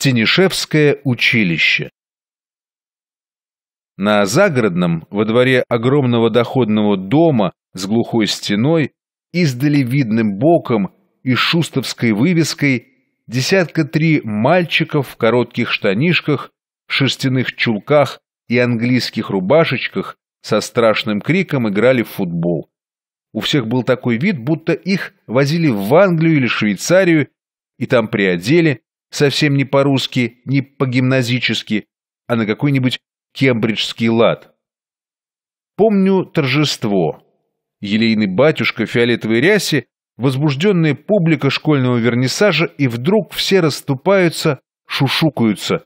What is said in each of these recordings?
Тенишевское училище. На загородном, во дворе огромного доходного дома с глухой стеной, издали видным боком и шустовской вывеской десятка три мальчиков в коротких штанишках, шерстяных чулках и английских рубашечках со страшным криком играли в футбол. У всех был такой вид, будто их возили в Англию или Швейцарию и там приодели, совсем не по-русски, не по-гимназически, а на какой-нибудь кембриджский лад. Помню торжество. Елейный батюшка в фиолетовой рясе, возбужденная публика школьного вернисажа, и вдруг все расступаются, шушукаются.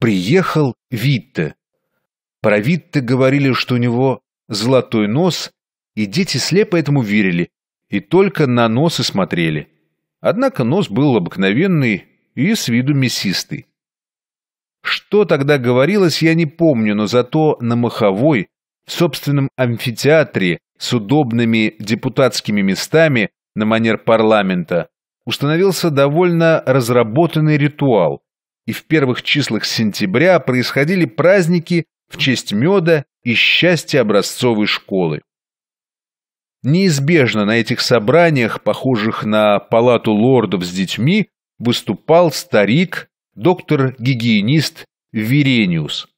Приехал Витте. Про Витте говорили, что у него золотой нос, и дети слепо этому верили, и только на нос и смотрели. Однако нос был обыкновенный и с виду мясистый. Что тогда говорилось, я не помню, но зато на Маховой, в собственном амфитеатре с удобными депутатскими местами на манер парламента, установился довольно разработанный ритуал, и в первых числах сентября происходили праздники в честь меда и счастья образцовой школы. Неизбежно на этих собраниях, похожих на палату лордов с детьми, выступал старик, доктор-гигиенист Верениус.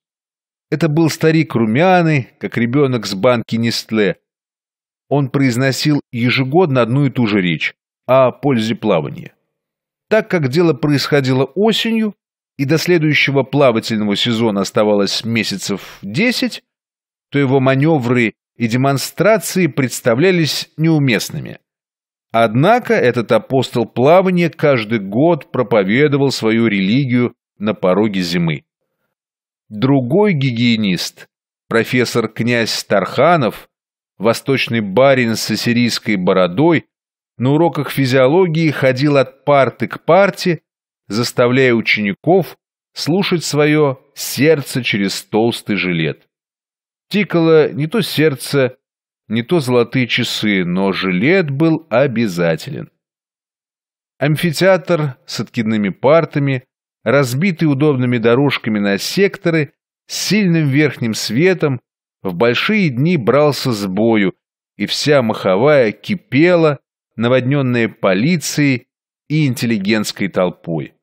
Это был старик румяный, как ребенок с банки Нестле. Он произносил ежегодно одну и ту же речь о пользе плавания. Так как дело происходило осенью, и до следующего плавательного сезона оставалось месяцев десять, то его маневры и демонстрации представлялись неуместными. Однако этот апостол плавания каждый год проповедовал свою религию на пороге зимы. Другой гигиенист, профессор князь Тарханов, восточный барин с сирийской бородой, на уроках физиологии ходил от парты к парте, заставляя учеников слушать свое сердце через толстый жилет. Тикало не то сердце, не то золотые часы, но жилет был обязателен. Амфитеатр с откидными партами, разбитый удобными дорожками на секторы, с сильным верхним светом, в большие дни брался с бою, и вся маховая кипела, наводненная полицией и интеллигентской толпой.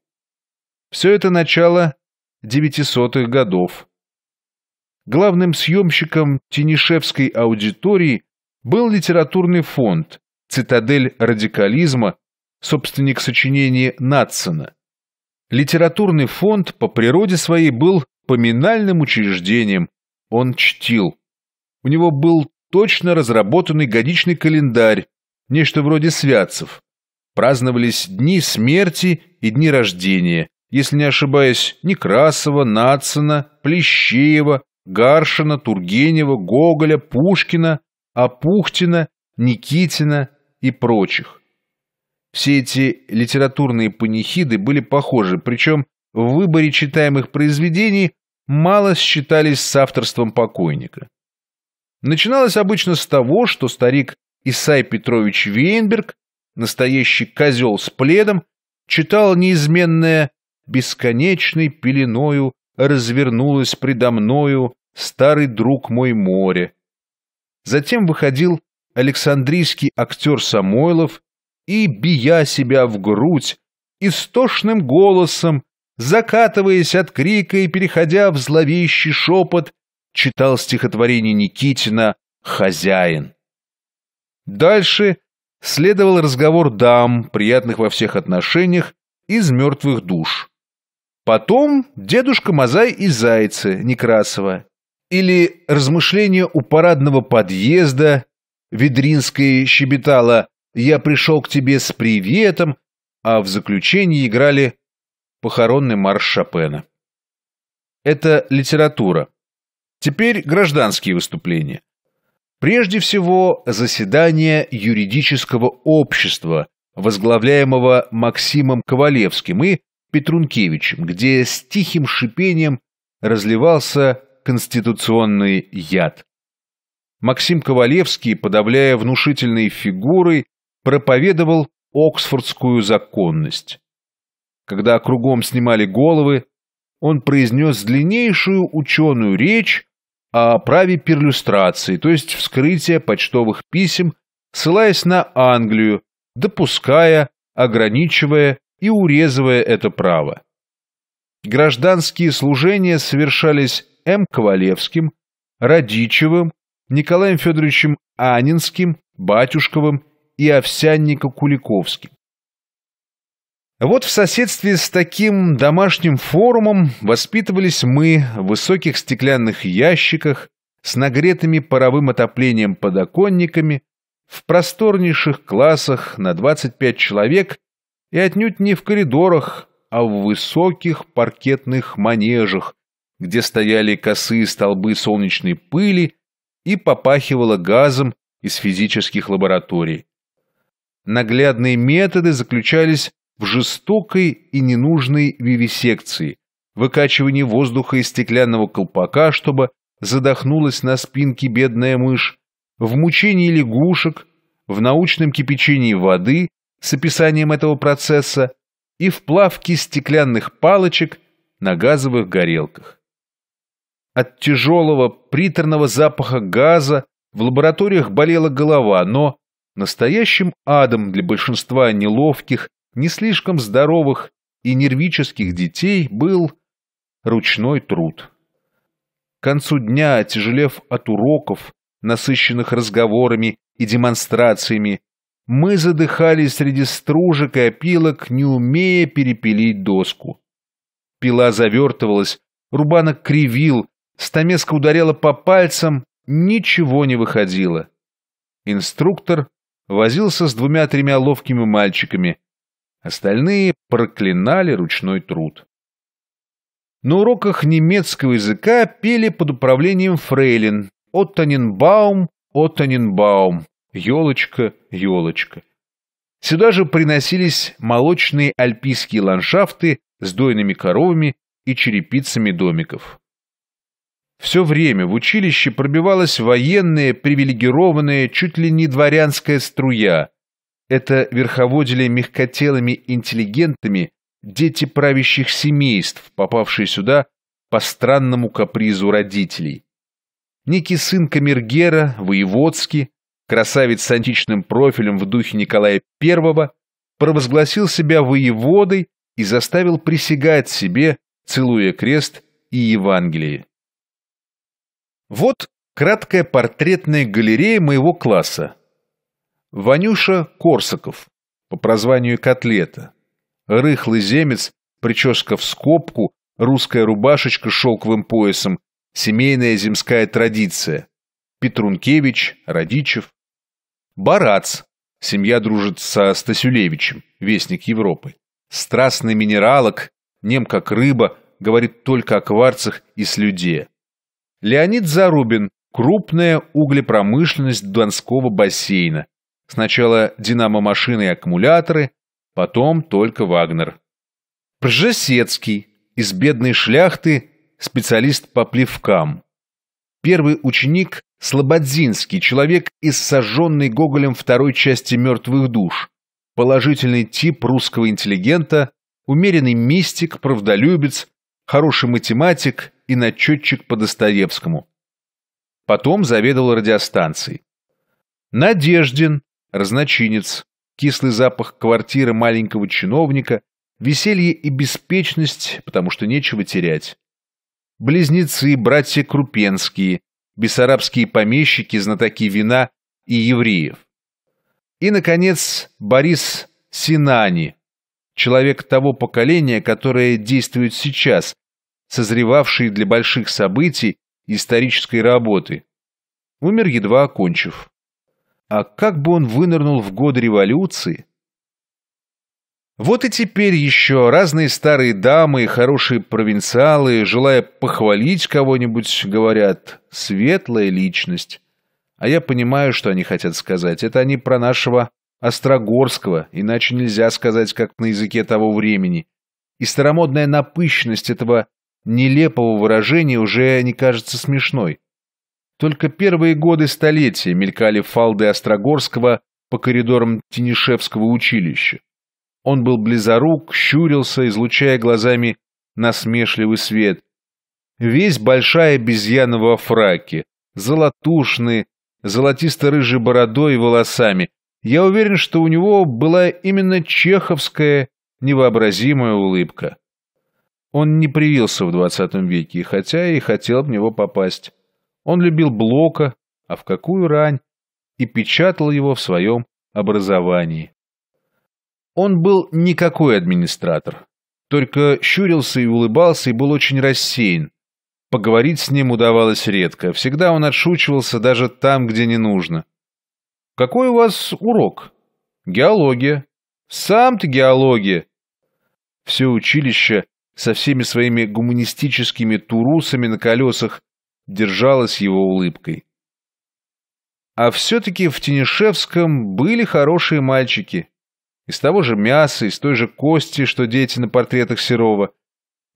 Все это начало 900 годов. Главным съемщиком Тенишевской аудитории был литературный фонд «Цитадель радикализма», собственник сочинения Натсона. Литературный фонд по природе своей был поминальным учреждением, он чтил. У него был точно разработанный годичный календарь, нечто вроде святцев. Праздновались дни смерти и дни рождения, если не ошибаюсь, Некрасова, Нацина, Плещеева, Гаршина, Тургенева, Гоголя, Пушкина, Апухтина, Никитина и прочих. Все эти литературные панихиды были похожи, причем в выборе читаемых произведений мало считались с авторством покойника. Начиналось обычно с того, что старик Исай Петрович Вейнберг, настоящий козел с пледом, читал неизменное «бесконечной пеленою развернулась предо мною старый друг мой море. Затем выходил Александрийский актер Самойлов и, бия себя в грудь, истошным голосом, закатываясь от крика и переходя в зловещий шепот, читал стихотворение Никитина «Хозяин». Дальше следовал разговор дам, приятных во всех отношениях, из мертвых душ. Потом дедушка Мозай и Зайцы Некрасова, или размышления у парадного подъезда. Ведринская щебетала «Я пришел к тебе с приветом», а в заключении играли похоронный марш Шопена. Это литература. Теперь гражданские выступления. Прежде всего, заседание юридического общества, возглавляемого Максимом Ковалевским и Петрункевичем, где с тихим шипением разливался конституционный яд. Максим Ковалевский, подавляя внушительные фигуры, проповедовал оксфордскую законность. Когда кругом снимали головы, он произнес длиннейшую ученую речь о праве перлюстрации, то есть вскрытия почтовых писем, ссылаясь на Англию, допуская, ограничивая и урезывая это право. Гражданские служения совершались М. Ковалевским, Радичевым, Николаем Федоровичем Анинским, Батюшковым и Овсянника Куликовским. Вот в соседстве с таким домашним форумом воспитывались мы в высоких стеклянных ящиках с нагретыми паровым отоплением подоконниками в просторнейших классах на 25 человек и отнюдь не в коридорах, а в высоких паркетных манежах, где стояли косые столбы солнечной пыли и попахивало газом из физических лабораторий. Наглядные методы заключались в жестокой и ненужной вивисекции, выкачивании воздуха из стеклянного колпака, чтобы задохнулась на спинке бедная мышь, в мучении лягушек, в научном кипячении воды с описанием этого процесса и в плавке стеклянных палочек на газовых горелках. От тяжелого, приторного запаха газа в лабораториях болела голова, но настоящим адом для большинства неловких, не слишком здоровых и нервических детей был ручной труд. К концу дня, тяжелев от уроков, насыщенных разговорами и демонстрациями, мы задыхались среди стружек и опилок, не умея перепилить доску. Пила завертывалась, рубанок кривил, Стамеска ударяла по пальцам, ничего не выходило. Инструктор возился с двумя-тремя ловкими мальчиками. Остальные проклинали ручной труд. На уроках немецкого языка пели под управлением фрейлин «Оттаненбаум, Оттаненбаум», «Елочка, елочка». Сюда же приносились молочные альпийские ландшафты с дойными коровами и черепицами домиков. Все время в училище пробивалась военная, привилегированная, чуть ли не дворянская струя. Это верховодили мягкотелыми интеллигентами дети правящих семейств, попавшие сюда по странному капризу родителей. Некий сын Камергера, Воеводский, красавец с античным профилем в духе Николая I, провозгласил себя воеводой и заставил присягать себе, целуя крест и Евангелие. Вот краткая портретная галерея моего класса. Ванюша Корсаков, по прозванию Котлета. Рыхлый земец, прическа в скобку, русская рубашечка с шелковым поясом, семейная земская традиция. Петрункевич, Радичев. Барац, семья дружит со Стасюлевичем, вестник Европы. Страстный минералок, нем как рыба, говорит только о кварцах и слюде. Леонид Зарубин. Крупная углепромышленность Донского бассейна. Сначала динамо-машины и аккумуляторы, потом только Вагнер. Пржесецкий. Из бедной шляхты специалист по плевкам. Первый ученик Слободзинский, человек из сожженной Гоголем второй части «Мертвых душ», положительный тип русского интеллигента, умеренный мистик, правдолюбец, хороший математик и начетчик по Достоевскому. Потом заведовал радиостанцией. Надеждин, разночинец, кислый запах квартиры маленького чиновника, веселье и беспечность, потому что нечего терять. Близнецы, братья Крупенские, бессарабские помещики, знатоки вина и евреев. И, наконец, Борис Синани – человек того поколения, которое действует сейчас, созревавший для больших событий исторической работы. Умер, едва окончив. А как бы он вынырнул в годы революции? Вот и теперь еще разные старые дамы и хорошие провинциалы, желая похвалить кого-нибудь, говорят «светлая личность». А я понимаю, что они хотят сказать. Это они про нашего Острогорского, иначе нельзя сказать, как на языке того времени. И старомодная напыщенность этого нелепого выражения уже не кажется смешной. Только первые годы столетия мелькали фалды Острогорского по коридорам Тенишевского училища. Он был близорук, щурился, излучая глазами насмешливый свет. Весь большая обезьяна во фраке, золотушный, золотисто-рыжей бородой и волосами, я уверен, что у него была именно чеховская невообразимая улыбка. Он не привился в двадцатом веке, хотя и хотел в него попасть. Он любил Блока, а в какую рань, и печатал его в своем образовании. Он был никакой администратор, только щурился и улыбался и был очень рассеян. Поговорить с ним удавалось редко, всегда он отшучивался даже там, где не нужно. Какой у вас урок? Геология. Сам то геология. Все училище со всеми своими гуманистическими турусами на колесах держалось его улыбкой. А все-таки в Тенишевском были хорошие мальчики. Из того же мяса, из той же кости, что дети на портретах Серова.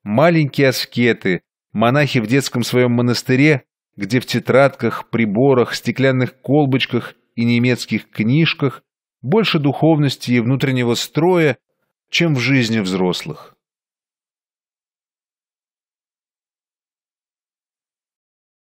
Маленькие аскеты, монахи в детском своем монастыре, где в тетрадках, приборах, стеклянных колбочках – и немецких книжках, больше духовности и внутреннего строя, чем в жизни взрослых.